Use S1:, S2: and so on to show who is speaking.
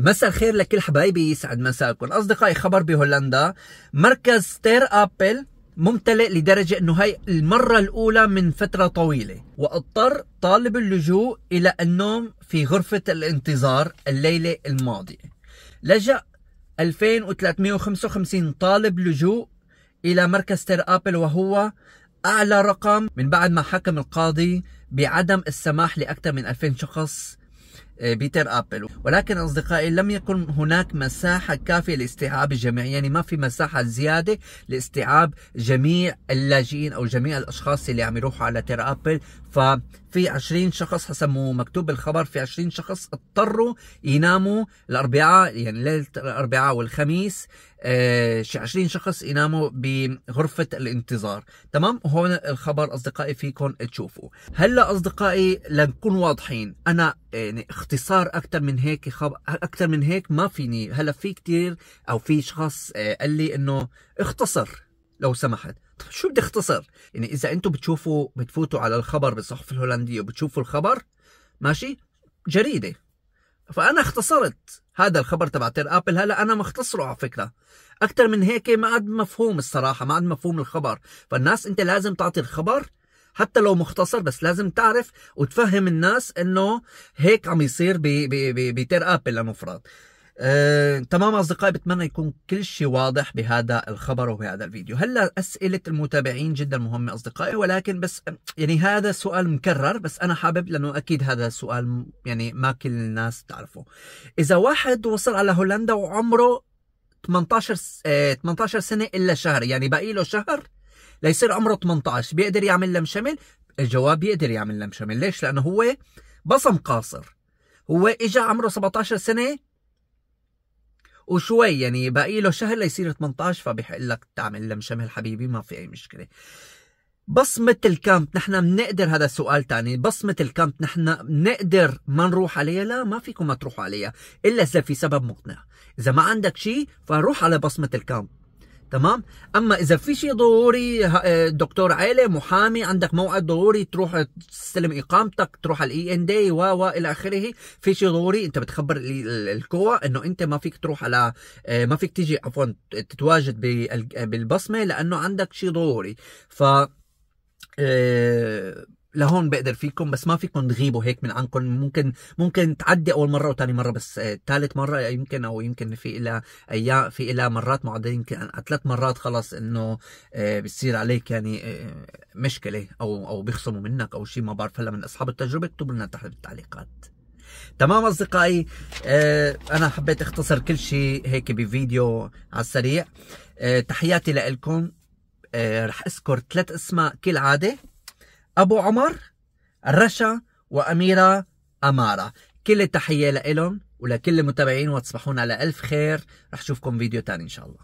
S1: مساء الخير لكل حبايبي يسعد مساكم اصدقائي خبر بهولندا مركز ستير ابل ممتلئ لدرجة أنه هاي المرة الأولى من فترة طويلة واضطر طالب اللجوء إلى النوم في غرفة الانتظار الليلة الماضية لجأ 2355 طالب لجوء إلى مركز تير أبل وهو أعلى رقم من بعد ما حكم القاضي بعدم السماح لأكثر من 2000 شخص آه، بيتر ابل ولكن اصدقائي لم يكن هناك مساحه كافيه لاستيعاب الجميع يعني ما في مساحه زياده لاستيعاب جميع اللاجئين او جميع الاشخاص اللي عم يروحوا على تير ابل ففي 20 شخص حسب مكتوب بالخبر في 20 شخص اضطروا يناموا الاربعاء يعني ليله الاربعاء والخميس شي آه، 20 شخص يناموا بغرفه الانتظار تمام هون الخبر اصدقائي فيكم تشوفوا هلا اصدقائي لنكون واضحين انا يعني اختصار اكثر من هيك خب... اكثر من هيك ما فيني هلا في كثير او في شخص آه، قال لي انه اختصر لو سمحت طب شو بدي اختصر يعني اذا انتم بتشوفوا بتفوتوا على الخبر بالصحف الهولنديه وبتشوفوا الخبر ماشي جريده فانا اختصرت هذا الخبر تبع تير ابل هلا انا مختصره على فكره اكثر من هيك ما عاد مفهوم الصراحه ما عاد مفهوم الخبر فالناس انت لازم تعطي الخبر حتى لو مختصر بس لازم تعرف وتفهم الناس انه هيك عم يصير بتير ابل لنفرض أه، تمام اصدقائي بتمنى يكون كل شيء واضح بهذا الخبر وبهذا الفيديو هلا اسئله المتابعين جدا مهمه اصدقائي ولكن بس يعني هذا سؤال مكرر بس انا حابب لانه اكيد هذا السؤال يعني ما كل الناس تعرفه اذا واحد وصل على هولندا وعمره 18 18 آه، سنه الا شهر يعني باقي له شهر ليصير عمره 18 بيقدر يعمل لم شمل الجواب بيقدر يعمل لم شمل ليش لانه هو بصم قاصر هو اجى عمره 17 سنه وشوي يعني باقي له شهر ليصير 18 فبيحق لك تعمل لم شمل حبيبي ما في اي مشكله بصمة الكامب نحن بنقدر هذا سؤال تاني بصمة الكامب نحن بنقدر ما نروح عليها لا ما فيكم ما تروحوا عليها إلا إذا في سبب مقنع إذا ما عندك شيء فروح على بصمة الكامب تمام اما اذا في شيء ضروري آه، دكتور عائله محامي عندك موعد ضروري تروح تستلم اقامتك تروح على الاي ان e دي و و الى اخره في شيء ضروري انت بتخبر الكوا انه انت ما فيك تروح على آه، ما فيك تيجي عفوا تتواجد بالبصمه لانه عندك شيء ضروري ف آه، لهون بقدر فيكم بس ما فيكم تغيبوا هيك من عنكم ممكن ممكن تعدي اول مره وثاني مره بس ثالث آه، مره يمكن او يمكن في إلى ايام في إلى مرات معدله يمكن ثلاث مرات خلص انه آه، بتصير عليك يعني آه، مشكله او او بيخصموا منك او شيء ما بعرف هلا من اصحاب التجربه اكتبوا لنا تحت بالتعليقات تمام اصدقائي انا حبيت اختصر كل شيء هيك بفيديو على السريع تحياتي لكم رح اذكر ثلاث اسماء كالعاده أبو عمر رشا وأميرة أمارة كل التحية لإلهم ولكل المتابعين وتصبحون على ألف خير رح شوفكم فيديو تاني إن شاء الله